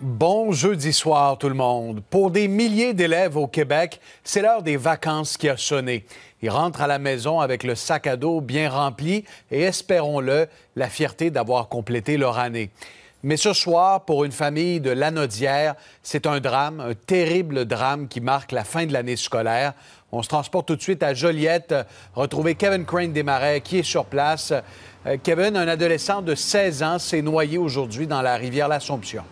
Bon jeudi soir tout le monde. Pour des milliers d'élèves au Québec, c'est l'heure des vacances qui a sonné. Ils rentrent à la maison avec le sac à dos bien rempli et espérons-le, la fierté d'avoir complété leur année. Mais ce soir, pour une famille de Lanaudière, c'est un drame, un terrible drame qui marque la fin de l'année scolaire. On se transporte tout de suite à Joliette, retrouver Kevin Crane Desmarais qui est sur place. Euh, Kevin, un adolescent de 16 ans, s'est noyé aujourd'hui dans la rivière L'Assomption.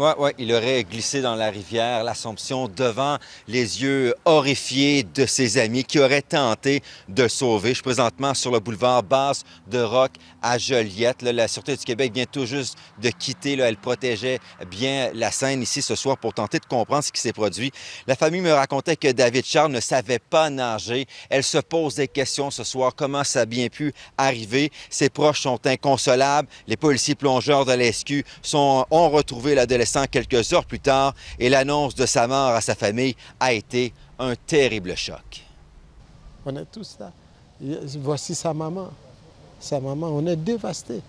Oui, il aurait glissé dans la rivière l'Assomption devant les yeux horrifiés de ses amis qui auraient tenté de sauver. Je suis présentement sur le boulevard Basse de Roc à Joliette. la Sûreté du Québec vient tout juste de quitter. elle protégeait bien la scène ici ce soir pour tenter de comprendre ce qui s'est produit. La famille me racontait que David Charles ne savait pas nager. Elle se pose des questions ce soir. Comment ça a bien pu arriver? Ses proches sont inconsolables. Les policiers plongeurs de l'ESQ ont retrouvé l'adolescent quelques heures plus tard et l'annonce de sa mort à sa famille a été un terrible choc. On est tous là. Voici sa maman. Sa maman, on est dévasté.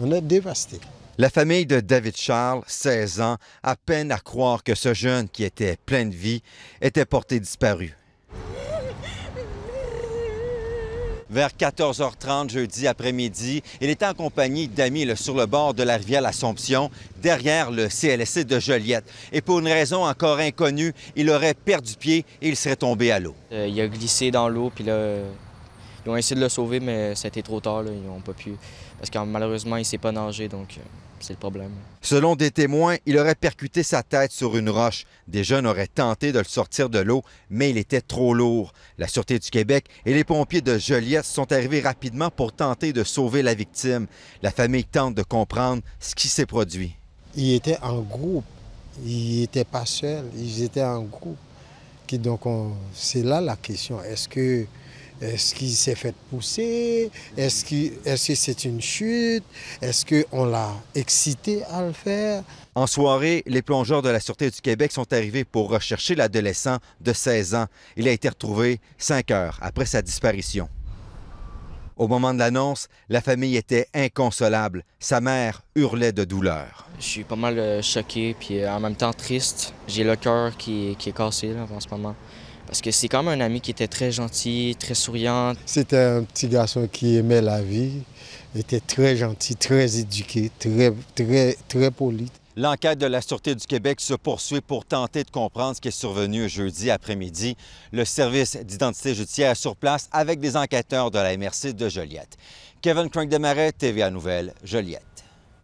On est dévasté. La famille de David Charles, 16 ans, a peine à croire que ce jeune qui était plein de vie était porté disparu vers 14h30 jeudi après-midi. Il était en compagnie d'amis sur le bord de la rivière L'Assomption, derrière le CLSC de Joliette. Et pour une raison encore inconnue, il aurait perdu pied et il serait tombé à l'eau. Euh, il a glissé dans l'eau, puis là, ils ont essayé de le sauver, mais c'était trop tard. Ils n'ont pas pu. Parce que malheureusement, il ne s'est pas nager, donc euh, c'est le problème. Selon des témoins, il aurait percuté sa tête sur une roche. Des jeunes auraient tenté de le sortir de l'eau, mais il était trop lourd. La Sûreté du Québec et les pompiers de Joliette sont arrivés rapidement pour tenter de sauver la victime. La famille tente de comprendre ce qui s'est produit. Il était en groupe. Il n'était pas seul. Ils étaient en groupe. Donc, c'est là la question. Est-ce que est-ce qu'il s'est fait pousser Est-ce que c'est une chute Est-ce qu'on l'a excité à le faire En soirée, les plongeurs de la Sûreté du Québec sont arrivés pour rechercher l'adolescent de 16 ans. Il a été retrouvé cinq heures après sa disparition. Au moment de l'annonce, la famille était inconsolable. Sa mère hurlait de douleur. Je suis pas mal euh, choqué, puis euh, en même temps triste. J'ai le cœur qui, qui, est cassé en ce moment. Parce que c'est comme un ami qui était très gentil, très souriant. C'était un petit garçon qui aimait la vie, était très gentil, très éduqué, très, très, très poli. L'enquête de la Sûreté du Québec se poursuit pour tenter de comprendre ce qui est survenu jeudi après-midi. Le service d'identité judiciaire sur place avec des enquêteurs de la MRC de Joliette. Kevin crank demarais TVA Nouvelle, Joliette.